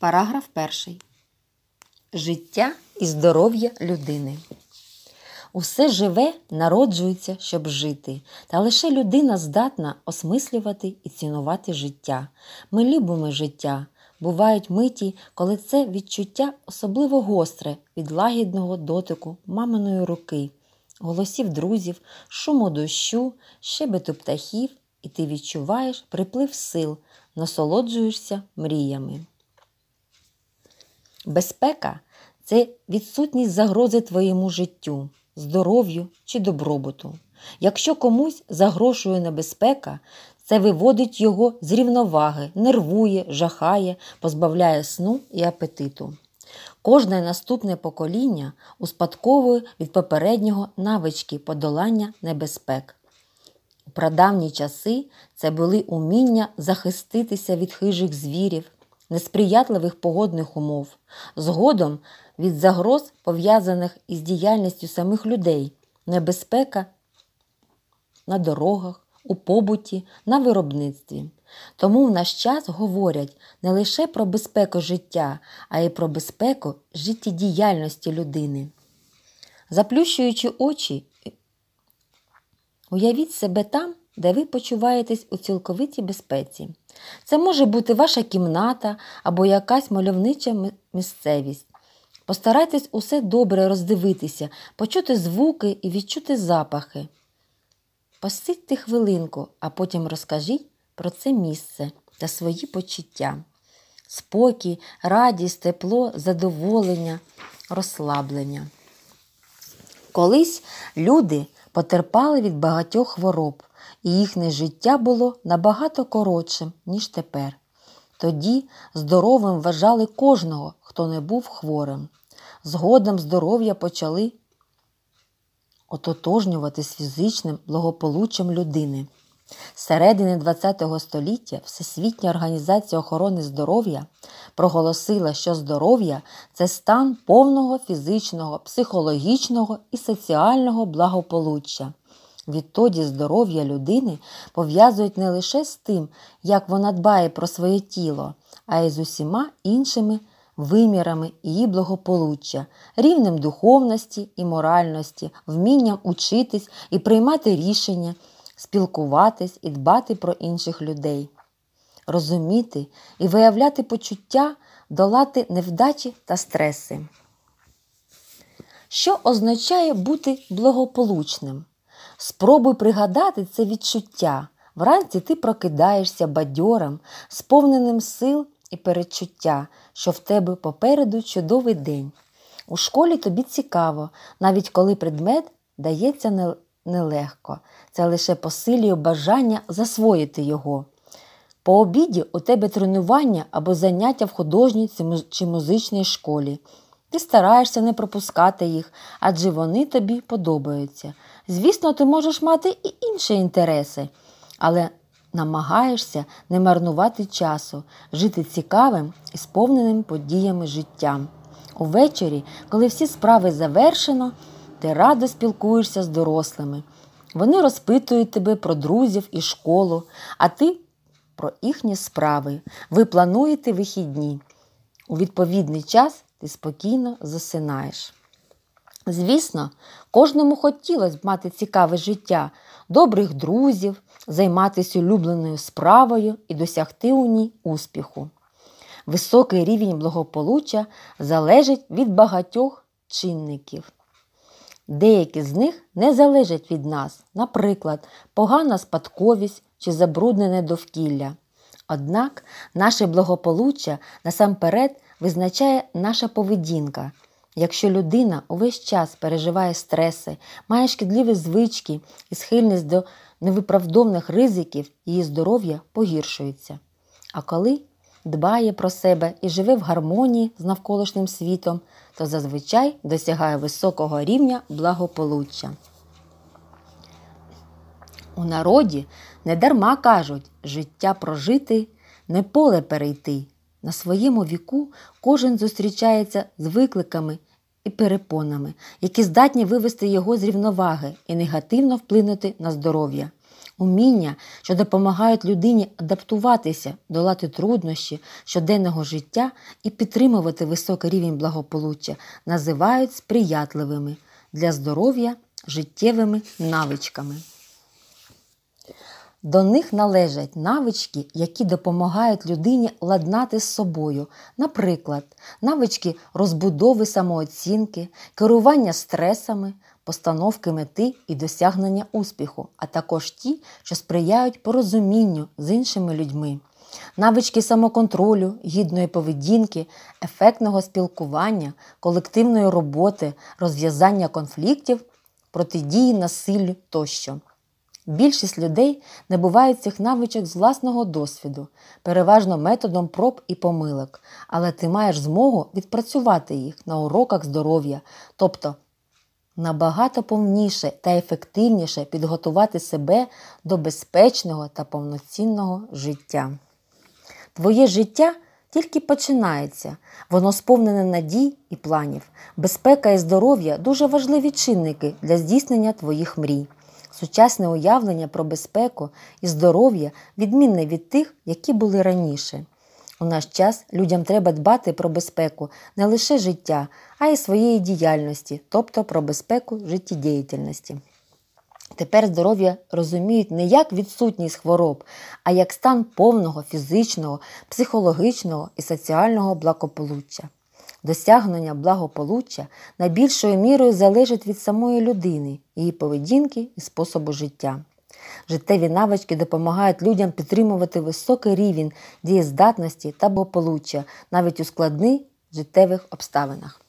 Параграф перший. Життя і здоров'я людини. Усе живе народжується, щоб жити, та лише людина здатна осмислювати і цінувати життя. Ми любимо життя. Бувають миті, коли це відчуття особливо гостре від лагідного дотику маминої руки, голосів друзів, шуму дощу, щебету птахів, і ти відчуваєш приплив сил, насолоджуєшся мріями. Безпека це відсутність загрози твоєму життю, здоров'ю чи добробуту. Якщо комусь загрошує небезпека, це виводить його з рівноваги, нервує, жахає, позбавляє сну і апетиту. Кожне наступне покоління успадковує від попереднього навички подолання небезпек. У прадавні часи це були уміння захиститися від хижих звірів, несприятливих погодних умов, згодом від загроз, пов'язаних із діяльністю самих людей, небезпека на дорогах, у побуті, на виробництві. Тому в наш час говорять не лише про безпеку життя, а й про безпеку життєдіяльності людини. Заплющуючи очі, уявіть себе там, де ви почуваєтесь у цілковитій безпеці. Це може бути ваша кімната або якась мальовнича місцевість. Постарайтесь усе добре роздивитися, почути звуки і відчути запахи. Посидьте хвилинку, а потім розкажіть про це місце та свої почуття. Спокій, радість, тепло, задоволення, розслаблення. Колись люди потерпали від багатьох хвороб, і їхнє життя було набагато коротшим, ніж тепер. Тоді здоровим вважали кожного, хто не був хворим. Згодом здоров'я почали ототожнювати з фізичним благополуччям людини. З середини ХХ століття Всесвітня організація охорони здоров'я проголосила, що здоров'я це стан повного фізичного, психологічного і соціального благополуччя. Відтоді здоров'я людини пов'язують не лише з тим, як вона дбає про своє тіло, а й з усіма іншими вимірами її благополуччя, рівнем духовності і моральності, вмінням учитись і приймати рішення, спілкуватись і дбати про інших людей, розуміти і виявляти почуття, долати невдачі та стреси. Що означає бути благополучним? Спробуй пригадати це відчуття. Вранці ти прокидаєшся бадьором, сповненим сил і передчуття, що в тебе попереду чудовий день. У школі тобі цікаво, навіть коли предмет дається нелегко, це лише посилює бажання засвоїти його. По обіді у тебе тренування або заняття в художній чи музичній школі. Ти стараєшся не пропускати їх, адже вони тобі подобаються. Звісно, ти можеш мати і інші інтереси, але намагаєшся не марнувати часу, жити цікавим і сповненим подіями життя. Увечері, коли всі справи завершено, ти радо спілкуєшся з дорослими. Вони розпитують тебе про друзів і школу, а ти про їхні справи. Ви плануєте вихідні. У відповідний час ти спокійно засинаєш. Звісно, кожному хотілося б мати цікаве життя, добрих друзів, займатися улюбленою справою і досягти у ній успіху. Високий рівень благополуччя залежить від багатьох чинників. Деякі з них не залежать від нас, наприклад, погана спадковість чи забруднене довкілля. Однак наше благополуччя насамперед визначає наша поведінка. Якщо людина увесь час переживає стреси, має шкідливі звички і схильність до невиправдовних ризиків, її здоров'я погіршується. А коли дбає про себе і живе в гармонії з навколишнім світом, то зазвичай досягає високого рівня благополуччя. У народі недарма кажуть життя прожити, не поле перейти. На своєму віку кожен зустрічається з викликами і перепонами, які здатні вивести його з рівноваги і негативно вплинути на здоров'я. Уміння, що допомагають людині адаптуватися, долати труднощі щоденного життя і підтримувати високий рівень благополуччя, називають сприятливими для здоров'я життєвими навичками. До них належать навички, які допомагають людині ладнати з собою, наприклад, навички розбудови самооцінки, керування стресами, постановки мети і досягнення успіху, а також ті, що сприяють порозумінню з іншими людьми. Навички самоконтролю, гідної поведінки, ефектного спілкування, колективної роботи, розв'язання конфліктів, протидії насиллю тощо. Більшість людей набувають цих навичок з власного досвіду, переважно методом проб і помилок, але ти маєш змогу відпрацювати їх на уроках здоров'я, тобто набагато повніше та ефективніше підготувати себе до безпечного та повноцінного життя. Твоє життя тільки починається, воно сповнене надій і планів. Безпека і здоров'я дуже важливі чинники для здійснення твоїх мрій. Сучасне уявлення про безпеку і здоров'я відмінне від тих, які були раніше. У наш час людям треба дбати про безпеку не лише життя, а й своєї діяльності, тобто про безпеку життєдіяльності. Тепер здоров'я розуміють не як відсутність хвороб, а як стан повного фізичного, психологічного і соціального благополуччя. Досягнення благополуччя найбільшою мірою залежить від самої людини, її поведінки і способу життя. Життєві навички допомагають людям підтримувати високий рівень дієздатності та благополуччя навіть у складних життєвих обставинах.